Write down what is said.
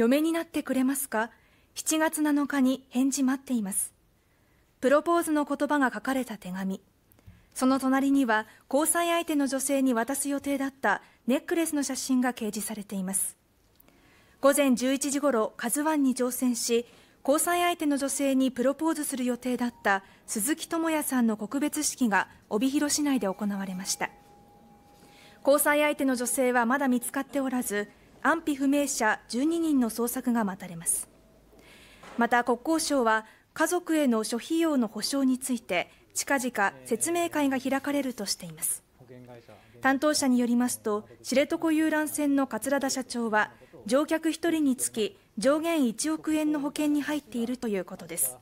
嫁になってくれますか7月7日に返事待っていますプロポーズの言葉が書かれた手紙その隣には交際相手の女性に渡す予定だったネックレスの写真が掲示されています午前11時ごろ「k a z に乗船し交際相手の女性にプロポーズする予定だった鈴木智也さんの告別式が帯広市内で行われました交際相手の女性はまだ見つかっておらず安否不明者12人の捜索が待たれますまた国交省は家族への諸費用の補償について近々説明会が開かれるとしています担当者によりますと知床遊覧船の桂田社長は乗客1人につき上限1億円の保険に入っているということです